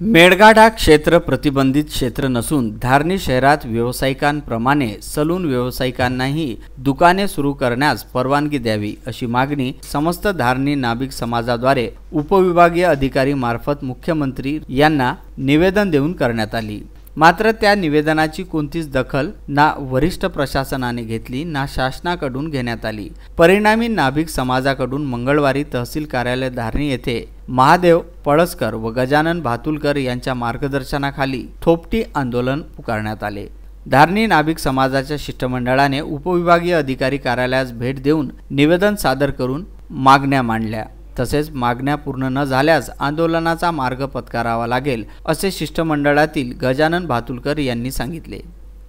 मेळघाट हा क्षेत्र प्रतिबंधित क्षेत्र नसून धारणी शहरात व्यावसायिकांप्रमाणे सलून व्यावसायिकांनाही दुकाने सुरू करण्यास परवानगी द्यावी अशी मागणी समस्त धारणी नाभिक समाजाद्वारे उपविभागीय अधिकारी मार्फत मुख्यमंत्री यांना निवेदन देऊन करण्यात आली मात्र त्या निवेदनाची कोणतीच दखल ना वरिष्ठ प्रशासनाने घेतली ना शासनाकडून घेण्यात आली परिणामी नाभिक समाजाकडून मंगळवारी तहसील कार्यालय धारणी येथे महादेव पळसकर व गजानन भातुलकर यांच्या मार्गदर्शनाखाली थोपटी आंदोलन पुकारण्यात आले धारणी नाभिक समाजाच्या शिष्टमंडळाने उपविभागीय अधिकारी कार्यालयास भेट देऊन निवेदन सादर करून मागण्या मांडल्या तसेच मागण्या पूर्ण न झाल्यास आंदोलनाचा मार्ग पत्करावा लागेल असे शिष्टमंडळातील गजानन भातुलकर यांनी सांगितले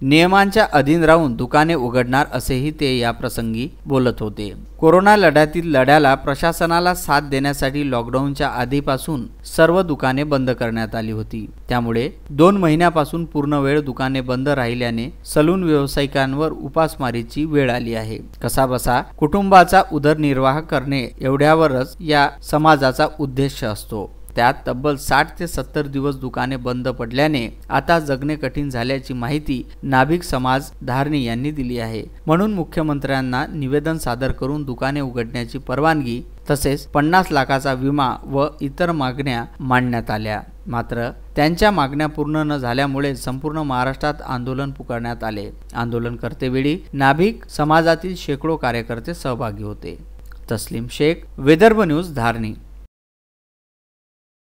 नियमांच्या अधीन राहून दुकाने उघडणार असेही ते या प्रसंगी बोलत होते कोरोना लढ्यातील लढ्याला प्रशासनाला साथ देण्यासाठी लॉकडाऊनच्या आधीपासून सर्व दुकाने बंद करण्यात आली होती त्यामुळे दोन महिन्यापासून पूर्ण वेळ दुकाने बंद राहिल्याने सलून व्यावसायिकांवर उपासमारीची वेळ आली आहे कसा बसा कुटुंबाचा उदरनिर्वाह करणे एवढ्यावरच या समाजाचा उद्देश असतो त्यात तब्बल साठ ते सत्तर दिवस दुकाने बंद पडल्याने आता जगणे कठीण झाल्याची माहिती नाभिक समाज धारणी यांनी दिली आहे म्हणून मुख्यमंत्र्यांना निवेदन सादर करून दुकाने उघडण्याची परवानगी तसेच पन्नास लाखाचा विमा व इतर मागण्या मांडण्यात आल्या मात्र त्यांच्या मागण्या पूर्ण न झाल्यामुळे संपूर्ण महाराष्ट्रात आंदोलन पुकारण्यात आले आंदोलन करतेवेळी नाभिक समाजातील शेकडो कार्यकर्ते सहभागी होते तस्लीम शेख वेदर्भ न्यूज धारणी